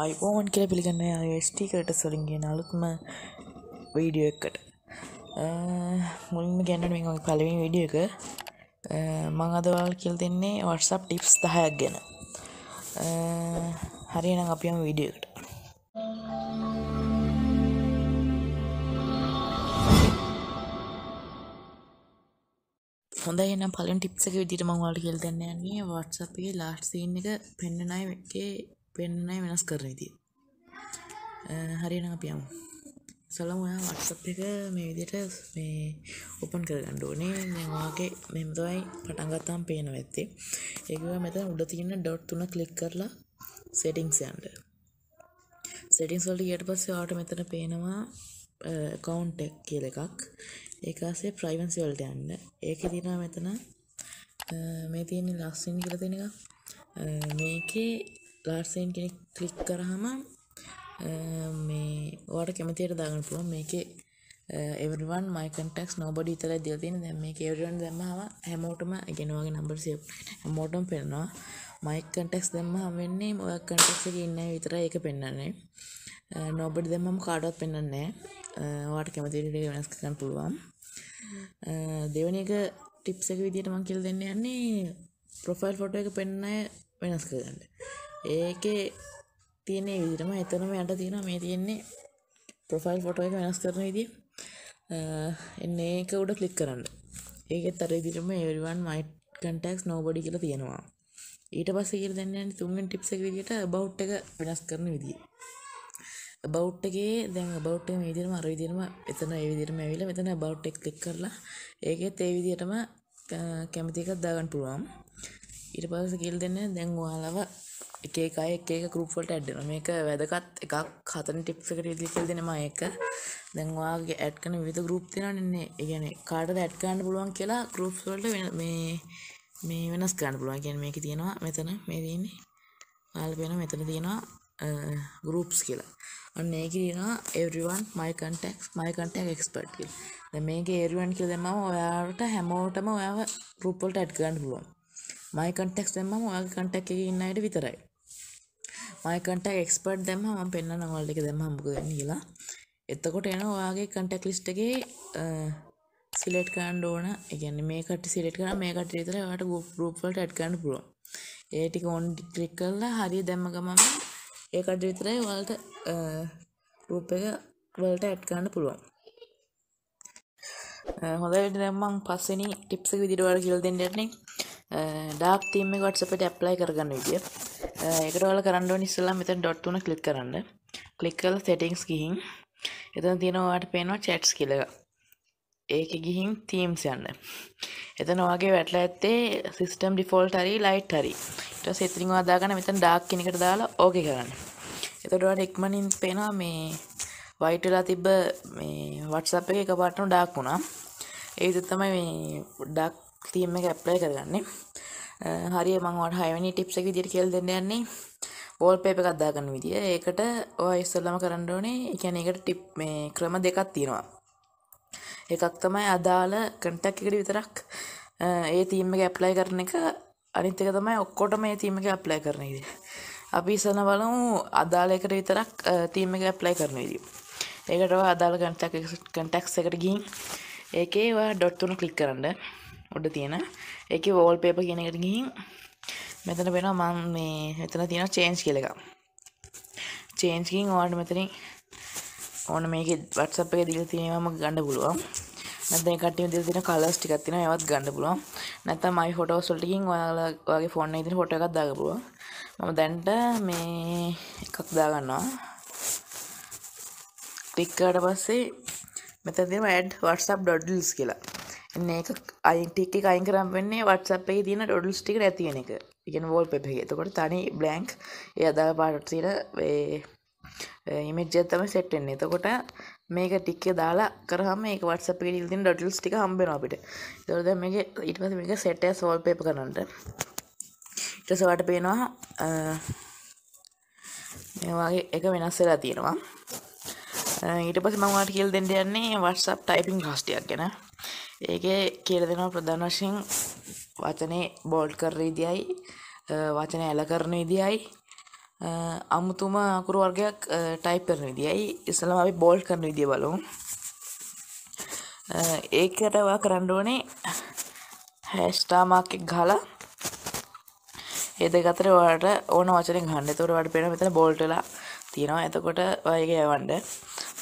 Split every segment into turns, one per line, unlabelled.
IPhone කියල පිළිගන්න ස්ටිකට සොලින්ගේ නලුත්ම video එක්කට මුල්ම ගැනට මේ පලවින් විඩිය එක මං අදවල් කියල් දෙන්නේ වටසප් ටිප්ස් දහයක් ගැන හරිනම් අපියම විඩියකට හොඳ එනම් පලින් ටිප්සක විදිට මංවාල කියල් දෙන්න යන්නේ වටසපේ ලාස්්සීන් එක පෙන්න්නනයි එකේ පෙන්නයි වෙනස් කරන ති හරින අපියමු සලම ඔයා වටසප් එක මේ විදිට මේ ඔපන් කරගන්න ඕනේ නවාගේ මෙමතවයි පටන්ගත්තාම් පේන ඇත්තේ ඒක මෙත උඩ තියන්න ඩොට් තුන කලික් කරලා සෙටිංස් යන්ට සෙටිංස් වලට යට පස්ස ආට මෙතන පේනවා කවුන්් එක් කියල එකක් ඒකාසේ ප්‍රයිවන්සි වලට යන්න ඒක දිනා මෙතන මේ තියන්නේ ලස්සෙන් කියල තියෙන එක මේකේ ලාර්සයෙන් කෙනෙක් ක්ලික් කරහම මේ වාට කැමතියට දාගන්න පුළුවන් මේකේ එවන් මයිකටක් නෝබඩි තර දතින දැම කවරන් දැමහම හැමෝටම ගෙනවාගේ නම්බර් සය හැමෝටම් පෙන්වා මයික් කටෙක්ස් දෙම හමවෙන්නේ ඔය කටෙක්ක ඉන්න විතර එක පෙන්න්නන්නේ නෝබඩ් දෙමම කාඩත් පෙන්න්නන්නේ වාට කැමතිට වෙනස්කන් පුළුවන් දෙවනි එක ටිප්සක විදිට මං කියල් දෙන්න යන්නේ ප්‍රොෆයිල් ෆොට එක පෙන්න වෙනස් කරගන්න ඒකේ තියෙන විදිහටම එතනම යට තියෙනවා මේ තියෙන්නේ ප්‍රොෆයිල් ෆොටෝ එක වෙනස් කරන විදිය. එන්න ඒක උඩ ක්ලික් කරන්න. ඒකෙත් අර විදිහටම everyone might contacts nobody කියලා තියෙනවා. ඊට පස්සේ කියලා දැන් යන්නේ තුන්වෙනි ටිප්ස් එක විදිහට about එක වෙනස් කරන විදිය. බෞට් එකේ දැන් බෞට් එක මේ විදිහටම අර විදිහටම එතන ඒ විදිහටම ඇවිල්ලා මෙතන බෞට් එක ක්ලික් කරලා ඒකෙත් ඒ විදිහටම කැමති එකක් දාගන්න පුළුවන් ඊට පස්සේ කියලා දෙන්නේ දැන් ඔයාලව එක එක අය එක එක group වලට ඇඩ් වෙනවා. මේක වැදගත් එකක් හතරෙන් tips එකට විදිහට කියලා දෙනවා මම ඒක. දැන් ඔයාගේ ඇඩ් කරන විවිධ group තියෙනවනේ. ඒ කියන්නේ කාටද ඇඩ් කරන්න පුළුවන් කියලා groups වලට මේ මේ වෙනස් කරන්න පුළුවන්. කියන්නේ මේකේ තියෙනවා මෙතන මේ තියෙන්නේ. ඔයාලා බලන මෙතන තියෙනවා ගරුප්ස් කියලා අන්න ඒක තියෙනවා everyone my contacts my contact expert කියලා. දැන් මේකේ everyone කියලා දැම්මම ඔයාලට හැමෝටම ඔයාව group වලට add කරන්න පුළුවන්. my contacts දැම්මම ඔයාගේ contact එකේ ඉන්න අයට විතරයි. මයිකටක් එක්ස්පර්ට් දැම ම පෙන්න්න නවල්ලික දැම හම්බුගන්න කියලා එතකොට එන ඔයාගේ කටක් ලිස්ටගේ සිලෙට් කාන්ඩ ඕන එකගැන මේ කට සිලෙට් කන මේ කට විතර ට ගුප්රූපල්ට ඇට්කන්න පුරුව ඒටික ඔොන් ක්ලික් කරලා හරි දැම්මගමම ඒකට විතරයි වල්ට රූප එක වලට ඇට්කන්න පුළුවන් හොඳට දැම්මං පස්සනි ටිප්සක විදිරවල කිල් දෙන්නටනෙක් ඩාක් තීම වටසපට ඇප්ලයි කරගන්න විදිිය එකට ඔයාලා කරන්න ඕනේ ඉස්සෙල්ලා මෙතන ඩොට් තුන ක්ලික් කරන්න. ක්ලික් කරලා settings ගිහින් එතන තියෙනවා ඔයාලට පේනවා chats කියලා. ඒකෙ ගිහින් themes යන්න. එතන ඔයාගේ වැටලා ඇත්තේ system default හරි light හරි. ඊට පස්සේ එතනින් ඔයා දාගන්න මෙතන dark කියන එකට දාලා okay කරන්න. එතකොට ඔයාලට ඉක්මනින් පේනවා මේ white වෙලා තිබ්බ මේ WhatsApp එකේ එකපාරටම dark වුණා. ඒ විදිහ තමයි මේ dark theme එක apply කරගන්නේ. හරි මං ඔයාලට 6 වෙනි ටිප්ස් එක විදියට කියලා දෙන්න යන්නේ වෝල්පේපර් එකක් දාගන්න විදිය. ඒකට ඔයා ඉස්සෙල්ලාම කරන්න ඕනේ, ඒ කියන්නේ ඒකට ටිප් මේ ක්‍රම දෙකක් තියෙනවා. එකක් තමයි අදාළ කන්ටැක්ට් එකට විතරක් ඒ තීම් එක ඇප්ලයි කරන එක අනිත් එක තමයි ඔක්කොටම ඒ තීම් එක ඇප්ලයි කරන විදිය. අපි ඉස්සෙල්ලා බලමු අදාළ එකට විතරක් තීම් එක ඇප්ලයි කරන විදිය. ඒකට ඔයා අදාළ කන්ටැක්ට් කන්ටැක්ට්ස් එකට ගිහින් ඒකේ ඔයා ඩොට් තුන ක්ලික් කරන්න. උඩ තියෙන එක වෝල් පේප කියන එකට ගිහින් මෙතන වෙන මං මේ මෙතන තියෙන චේන්ස් කියල එක චේන්ස්කින් ඕට මෙතනින් ඕන මේක වටසප් එක දිල තියෙනම ගණඩ පුළුවන් නැතේ කටිය දිල තින කලස් ටිකක් තියෙන ඒවත් ගන්න පුළුවන් නැත්නම් මයි ෆොටෝස් වලටකින් ඔයාලා ඔයාගේ ෆෝන් එකේ තියෙන ෆොටෝ එකක් දාගන්න පුළුවන් මම දැන්ට මේ එකක් දාගන්නවා ක්ලික් කරලා පස්සේ මෙතන තියෙනවා add whatsapp doodles කියලා මේක අයිටික් අයින් කරම් වෙන්නේ වටසපේ තින ඩොඩල් ටික ඇතියෙන එක ඉගෙන වෝල් පෙපේ එතකොට තනි බ්ලන්ක් ඒ අදා පාටතින ඉමෙජ් ඇතම සෙට්ෙන් එතකොට මේක ටික්ක දාලා කරහම මේ වටසපේ ඉතින් ඩොටල්ස් ටික හම්බෙන අපිට තොරද මේ ඉටපස මේක සෙටය සෝල් පේප කරනට ඉටසවට පේනවා මේවාගේ එක වෙනස්සලා තියෙනවා ඊට පස මවාට කියල් දෙන්න යන්නේ වටසප් ටයිපින් හස්ටියක් ගැන ඒකේ කියල දෙනවා ප්‍රධාන වශයෙන් වචනේ බෝල්ඩ් කර විදියයි වචන ඇල කරන විදියයි අමුතුම අකුරු වර්ගයක් ටයිප් කරන විදියයි ඉස්සලම අපි බෝල්ඩ් කරන විදිය බලමු ඒකට ඔයා කරන්න ඕනේ හැස්ටා මාක් එක ගහලා ඒ දෙක අතර ඔයාලට ඕන වචනෙන් ගන්න. එතකොට ඔයාලට පේනවා මෙතන බෝල්ට් වෙලා තියෙනවා. එතකොට ඔයා ඒක යවන්න. මම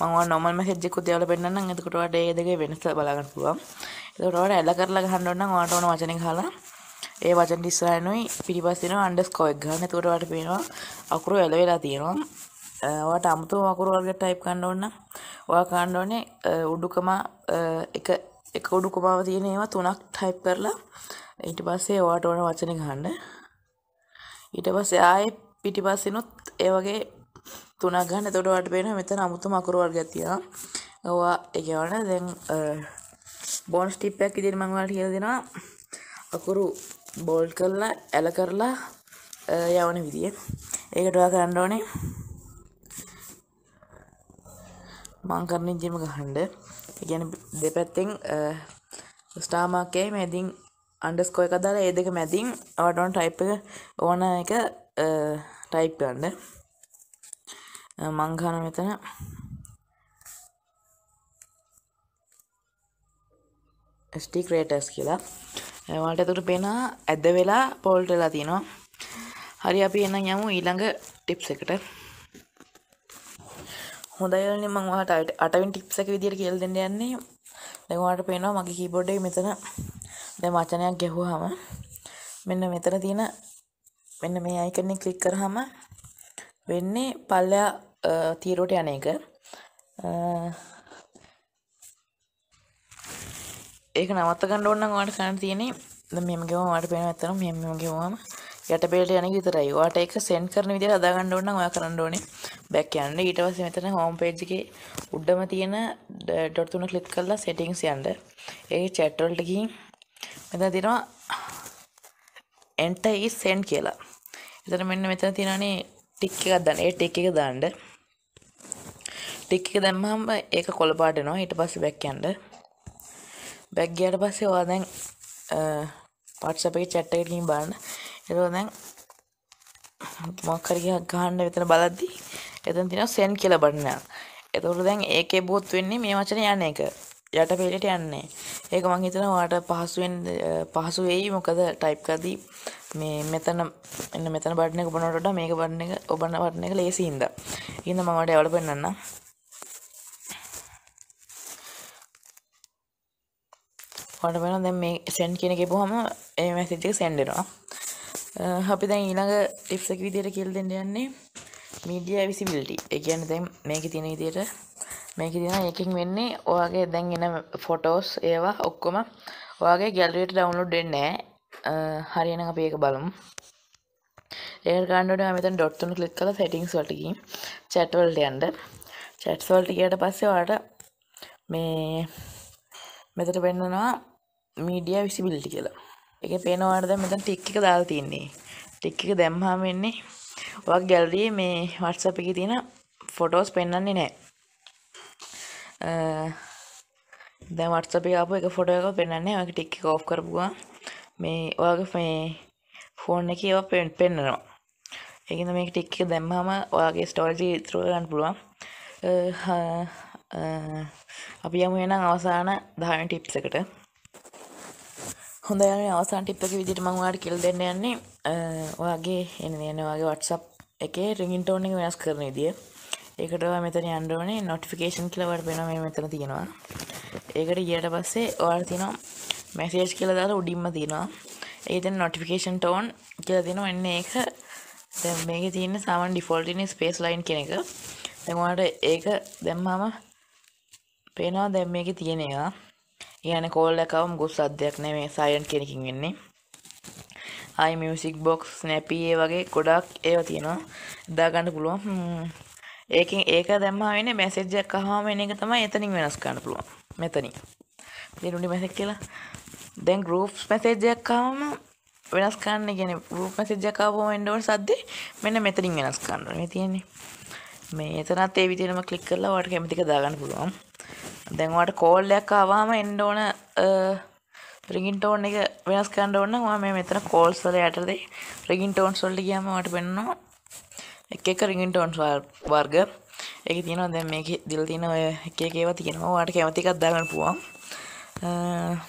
ඔයාලා normal message එකකුත් දාලා පෙන්නන්නම්. එතකොට ඔයාලට ඒ දෙකේ වෙනස බලා ගන්න පුළුවන්. දොරට ඇඩ කරලා ගහන්න ඕන නම් ඔයාට ඕන වචනේ ගහලා ඒ වචන ඉස්සරහනොයි පිටිපස්සෙන අන්ඩස්කෝක් ගන්න තුරවට පේනවා අකුරු එල වෙලා තියෙනවා ඔයාට අමුතු අකුරු වර්ග ටයිප් ගන්න ඕන ඔයා ගන්න ඕනේ උඩුකම එක එක උඩුකමාව තියෙන ඒවා තුනක් ටයිප් කරලා ඊට පස්සේ ඔයාට ඕන වචනේ ගහන්න ඊට පස්සේ ආයේ පිටිපස්සෙනුත් ඒ වගේ තුනක් ගන්න එතකොට ඔයාට පේනවා මෙතන අමුතු අකුරු වර්ගයක් තියෙනවා ඔවා ඒ කියන්නේ දැන් බොන්ස් ටිප්පයක් ඉදිරි මංවාට කියල දෙෙනවා අකුරු බෝල් කරලා ඇල කරලා යවන විදිිය ඒකටවා කරන්න ඕනේ මංකරණින් ජිම ගහන්ඩ ගැන දෙපැත්තෙන් ස්ටාමාකේ මැදින් අන්ඩස්කෝය කදාල ඒ දෙක මැතින් අවටවන් ටයිප් ඕන එක ටයිප් ගන්න මංගාන මෙතන ස්ටික්රේටස් කියලා මට තුර පෙනා ඇද වෙලා පෝල්ට වෙලා තියෙනවා හරි අපි එන්න යමු ඊළඟ ටිප්ස එකට හොඳයිලන මං වාට අටවින් ටිප්ස එක විදිර කියල් දෙන්න යන්නේ දෙවාට පේනවා මගේ කීබොඩ්ඩේ මෙතන දැ මචනයක් ගැහුහම මෙන්න මෙතන තියෙන මෙන්න මේ අයිකන්නේ කලික් කරහම වෙන්නේ පල්ලයා තීරෝට යන එක ඒක නවත්ත ගන්න ඕන නම් ඔයාලට කරන්න තියෙන්නේ දැන් මෙහෙම ගෙවම ඔයාලට පේනවා ඇත්තටම මෙහෙම මෙහෙම ගෙවම යට බේලට යන විතරයි. ඔයාට ඒක සෙන්ඩ් කරන විදිහට හදා ගන්න ඕන නම් ඔයා කරන්න ඕනේ බෑක් යන්න. ඊට පස්සේ මෙතන හෝම් පේජ් එකේ උඩම තියෙන ඩොට් තුන ක්ලික් කරලා සෙටින්ග්ස් යන්න. ඒකේ chat වලට ගිහින් මෙතන තියෙනවා enter is send කියලා. එතන මෙන්න මෙතන තියෙනවානේ ටික් එකක් දාන්න. ඒ ටික් එක දාන්න. ටික් එක දැම්මම ඒක කොළ පාට වෙනවා. ඊට පස්සේ බෑක් යන්න. බැක් ගියට පස්සේ ඔයා දැන් WhatsApp එකේ chat එකට ගිහින් බලන්න. ඒකෝ දැන් මොකක් හරි ගහන්න විතර බලද්දි එතන තියෙනවා send කියලා බටන් එකක්. එතකොට දැන් ඒකේ බොත් වෙන්නේ මේ වචනේ යන එක. යට පෙළට යන්නේ. ඒක මං හිතනවා ඔයාලට පහසුවෙන් පහසු වෙයි මොකද ටයිප් කරදී මේ මෙතන එන්න මෙතන බටන් එක ඔබනට වඩා මේක බටන් එක ඔබන බටන් එක ලේසි හින්දා. ඉතින් මම ඔයාලට යවලා පෙන්නන්නම්. ඔයාලට බලන්න දැන් මේ send කියන එක කියපුවම ඒ message එක send වෙනවා. අපි දැන් ඊළඟ ටිප්ස් එක විදියට කියලා දෙන්න යන්නේ media visibility. ඒ කියන්නේ දැන් මේකේ තියෙන විදියට මේකේ තියෙන එකකින් වෙන්නේ ඔයාගේ දැන් එන photos ඒවා ඔක්කොම ඔයාගේ gallery එකට download වෙන්නේ නැහැ. හරියනම් අපි ඒක බලමු. ඒකට ගන්න ඕනේ මෙතන ඩොට් තුන ක්ලික් කරලා settings වලට ගිහින් chat වලට යන්න. chats වලට ගියට පස්සේ ඔයාලට මේ මෙතන වෙන්නනවා මීඩිය විසිබිලිටි කියලා එක පේනවාටද මෙතන් ටික් එක දාලා තියන්නේ ටික් එක දැම්හාම වෙන්නේ ඔක් ගැල්රී මේ වට්සප් එක තියෙන ෆොටෝස් පෙන්න්නන්නේ නෑ දැ වට්සපි අප එක ෆොට එක පෙන්න්නේ ඔක ටික් කෝ් කරපුවා මේ ඔයාගේ මේ ෆෝන් එක ඒවා පෙන්් පෙන්න්නනවා එකන මේ ටික් එක දැම්හම ඔයාගේ ස්ටෝජි ත්‍රෝගන්න පුළුවන් අපි යමු එනම් අවසාන දාන ටිප්සකට හොඳයන අවසාන් ටිප් එක විදිහට මම ඔයාලට කියලා දෙන්න යන්නේ ඔයාගේ එන එන ඔයාගේ WhatsApp එකේ රින්ගටෝන් එක වෙනස් කරන විදිය. ඒකට ඔයා මෙතන යන්න ඕනේ notification කියලා වඩ වෙනවා මේ මෙතන තියෙනවා. ඒකට ගියට පස්සේ ඔයාලට තියෙනවා message කියලා දාලා උඩින්ම තියෙනවා. ඒක දැන් notification tone කියලා දෙනවා. එන්නේ ඒක දැන් මේකේ තියෙන සාමාන්‍ය default ඉන්නේ space line කියන එක. දැන් ඔයාලට ඒක දැම්මම පේනවා දැන් මේකේ තියෙන ඒවා. කියන කෝල් එකවම ගොස් අධ්‍යයක් නෙමේ සයින් කෙනකින් වෙන්නේ අයි මියසික් බොක්ස් නැපියේ වගේ ගොඩක් ඒව තියෙනවා දාගන්න පුළුවන් ඒකින් ඒක දැම්මා වෙන්නේ මැසේජ් එකක් අහාම එන එක තමයි එතනින් වෙනස් කරන්න පුළුවන් මෙතනින් දිනුනි මැසේජ් කියලා දැන් groups message එකක් ආවම වෙනස් කරන්න කියන්නේ group message එකක් ආවම එන්න ඕන සද්දේ මෙන්න මෙතනින් වෙනස් කරන්න ඕනේ තියෙන්නේ මේ එතනත් ඒ විදිහටම ක්ලික් කරලා ඔයාලට කැමති එක දාගන්න පුළුවන් දැන්වාට කෝල්ලයක් ආවාම එන්ඩ ඕන රිගින්ටෝන් එක වෙනස් කන්න ඕන්න ම මේ මෙතන කෝල්සල යටද රිගින්ටෝන් සොල්ලි කියම මට පෙන්නවා එක එක රිගින්ටෝන් වර්ග එක තියෙනවා දැ මේක දිල් තියෙන ඔය එක ඒවා තියෙනවා වාට කැමතිකත් දාගන්න පුුවන්